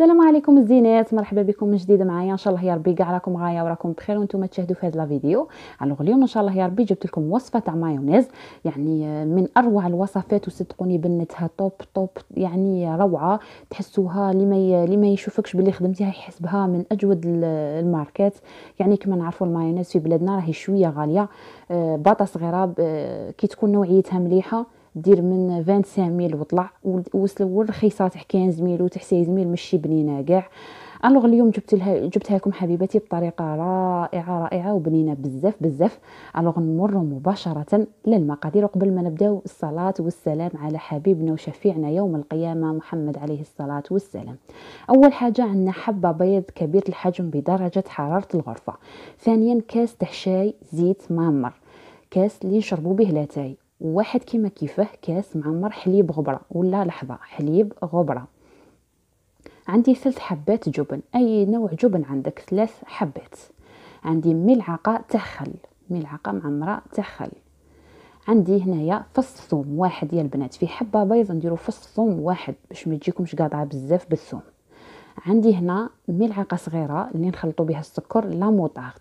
السلام عليكم الزينات مرحبا بكم من جديد معايا ان شاء الله يا ربي كاع راكم غايه وراكم بخير وانتم تشاهدوا في هذا لا فيديو الوغ اليوم ان شاء الله يا ربي جبت لكم وصفه تاع مايونيز يعني آه، من اروع الوصفات وصدقوني بنتها توب توب يعني روعه تحسوها اللي ما اللي ما يشوفكش باللي خدمتيها يحس بها من اجود الماركات يعني كما نعرفوا المايونيز في بلادنا راهي شويه غاليه آه، باطه صغيره كي تكون نوعيتها مليحه دير من 25 ميل وطلع وصلوا ورخيصه تاع 15 ميل وتاع 16 ميل ماشي بنينه كاع الوغ اليوم جبت لها جبتها لكم حبيباتي بطريقه رائعه رائعه وبنينه بزاف بزاف الوغ نمر مباشره للمقادير قبل ما نبداو الصلاه والسلام على حبيبنا وشفيعنا يوم القيامه محمد عليه الصلاه والسلام اول حاجه عندنا حبه بيض كبير الحجم بدرجه حراره الغرفه ثانيا كاس تاع شاي زيت معمر كاس اللي نشربوا به لاتاي واحد كيما كيفاه كاس معمر حليب غبرة ولا لحظة حليب غبرة عندي ثلاث حبات جبن أي نوع جبن عندك ثلاث حبات عندي ملعقة تخل ملعقة معمرة تخل عندي هنايا فص ثوم واحد يا البنات في حبة بيضة نديرو فص ثوم واحد باش ما تجيكمش قاطعة بزاف بالثوم عندي هنا ملعقة صغيرة اللي نخلطو بها السكر لا موطارد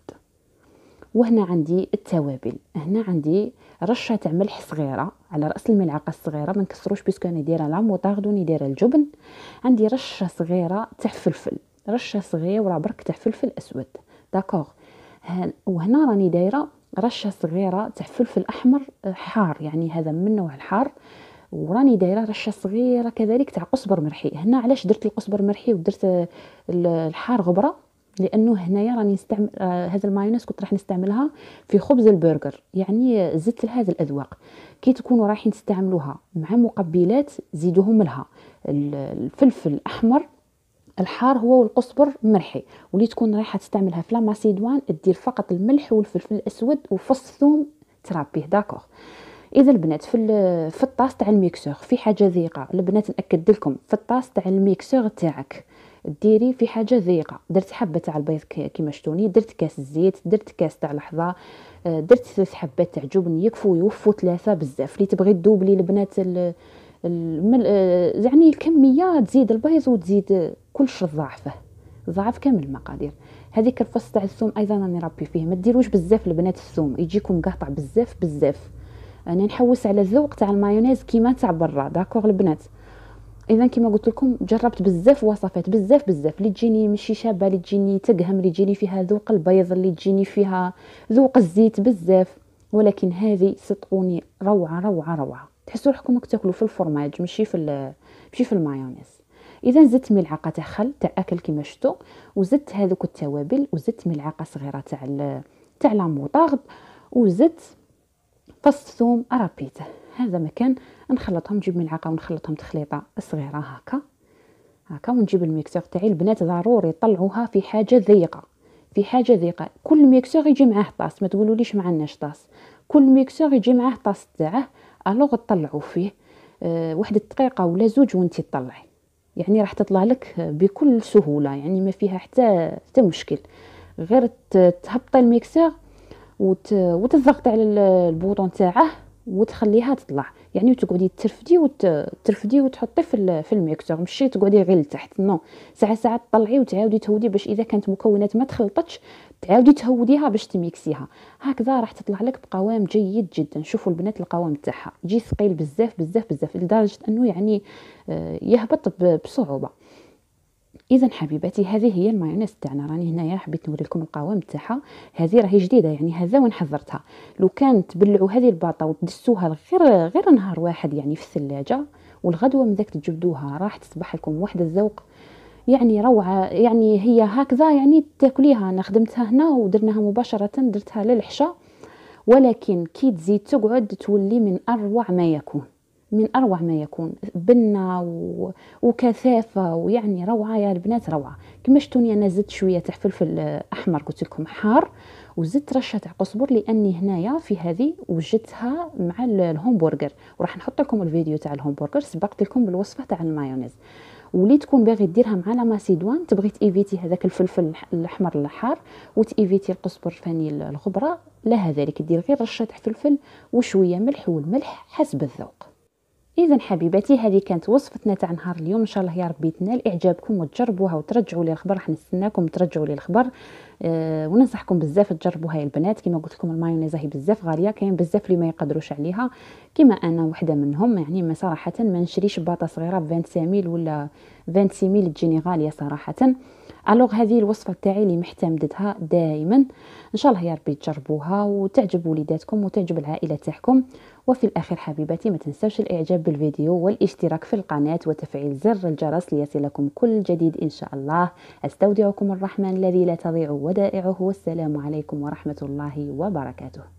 وهنا عندي التوابل هنا عندي رشه تاع ملح صغيره على راس الملعقه الصغيره ما نكسروش بيسكو انا دايره لا موطارد وني دايره الجبن عندي رشه صغيره تاع فلفل رشه صغيره برك تاع فلفل اسود داكوغ وهنا راني دايره رشه صغيره تاع فلفل احمر آه، حار يعني هذا من نوع الحار وراني دايره رشه صغيره كذلك تاع قزبر مرحي هنا علاش درت القزبر مرحي ودرت الحار غبره لانه هنايا راني نستعمل آه هذا المايونيز كنت راح نستعملها في خبز البرجر يعني زدت لهذا الاذواق كي تكونوا رايحين تستعملوها مع مقبلات زيدوهم لها الفلفل الاحمر الحار هو والقصبر مرحي واللي تكون رايحه تستعملها في لا ماسيدوان دير فقط الملح والفلفل الاسود وفص ثوم ترابيه داكوغ اذا البنات في في الطاس تاع الميكسور في حاجه ذيقه البنات ناكد لكم في الطاس تاع الميكسور تاعك ديري في حاجه ذيقه درت حبه تاع البيض كيما شتوني درت كاس الزيت درت كاس تاع لحظه آه، درت ثلاث حبات تاع جبن يكفو يوفو ثلاثه بزاف اللي تبغي تدوبلي البنات ال... المل... آه، يعني الكميه تزيد البيض وتزيد كلش ضعفه ضعف كامل المقادير هذيك الفص تاع الثوم ايضا راني ربي فيه ما ديروش بزاف البنات الثوم يجيكم قاطع بزاف بزاف انا نحوس على الذوق تاع المايونيز كيما تاع برا داكوغ البنات اذا كما قلت لكم جربت بزاف وصفات بزاف بزاف اللي تجيني ماشي شابه اللي تجيني تقهم اللي تجيني فيها ذوق البيض اللي تجيني فيها ذوق الزيت بزاف ولكن هذه صدقوني روعه روعه روعه تحسوا روحكم راك تاكلوا في الفرماج ماشي في ماشي في المايونيز اذا زدت ملعقه تاع خل تاع اكل كما شفتوا وزدت هذوك التوابل وزدت ملعقه صغيره تاع تاع لا وزدت فص ثوم رابيته هذا مكان نخلطهم نجيب ملعقه ونخلطهم تخليطه صغيره هكا هكا ونجيب الميكسور تاعي البنات ضروري طلعوها في حاجه ضيقه في حاجه ضيقه كل ميكسور يجي معاه طاس ما تقولوليش ما عندناش طاس كل ميكسور يجي معاه طاس تاعه الوغ طلعوا فيه آه، واحد الدقيقه ولا زوج وانت تطلعي يعني راح تطلع لك بكل سهوله يعني ما فيها حتى حتى مشكل غير تهبطي الميكسور وتضغطي على البوطون تاعه وتخليها تطلع يعني تقعدي ترفدي وترفدي وتحطي في في الميكسور ماشي تقعدي غير لتحت نو ساعه ساعه تطلعي وتعاودي تهودي باش اذا كانت مكونات ما تخلطتش تعاودي تهوديها باش تميكسيها هكذا راح تطلع لك بقوام جيد جدا شوفوا البنات القوام تاعها يجي ثقيل بزاف بزاف بزاف لدرجه انه يعني آه، يهبط بصعوبه اذا حبيباتي هذه هي المايونيز تاعنا راني هنايا حبيت نوري لكم القوام تاعها هذه راهي جديده يعني هذا وين حضرتها لو كان تبلعوا هذه الباطه وتدسوها غير غير نهار واحد يعني في الثلاجه والغدوه من ذاك تجبدوها راح تصبح لكم واحد الذوق يعني روعه يعني هي هكذا يعني تاكليها انا خدمتها هنا ودرناها مباشره درتها للحشا ولكن كي تزيد تقعد تولي من اروع ما يكون من اروع ما يكون بنه و... وكثافه ويعني روعه يا البنات روعه كما شتوني انا زدت شويه تاع فلفل احمر قلت لكم حار وزدت رشه تاع قصبر لاني هنايا في هذه وجدتها مع الهومبرجر وراح نحط لكم الفيديو تاع الهومبرجر سبقت لكم بالوصفه تاع المايونيز ولي تكون باغي ديرها مع لا ماسيدوان تبغي تيفيتي هذاك الفلفل الاحمر الحار وتيفيتي القزبر فاني الغبره لا هذلك دير غير رشه فلفل وشويه ملح والملح حسب الذوق اذا حبيباتي هذه كانت وصفتنا تاع نهار اليوم ان شاء الله يا ربي تنال اعجابكم وتجربوها وترجعوا لي الخبر راح نستناكم ترجعوا لي الخبر أه وننصحكم بزاف تجربوها يا البنات كما قلت لكم المايونيز هي بزاف غاليه كاين بزاف اللي ما يقدروش عليها كما انا وحده منهم يعني ما صراحه ما نشريش باطه صغيره ب ميل ولا ميل تجيني غاليه صراحه الوغ هذه الوصفه تاعي اللي محتمدتها دائما ان شاء الله يا ربي تجربوها وتعجب وليداتكم وتعجب العائله تاعكم وفي الاخير حبيباتي ما تنساوش الاعجاب بالفيديو والاشتراك في القناه وتفعيل زر الجرس ليصلكم كل جديد ان شاء الله استودعكم الرحمن الذي لا تضيع ودائعه والسلام عليكم ورحمه الله وبركاته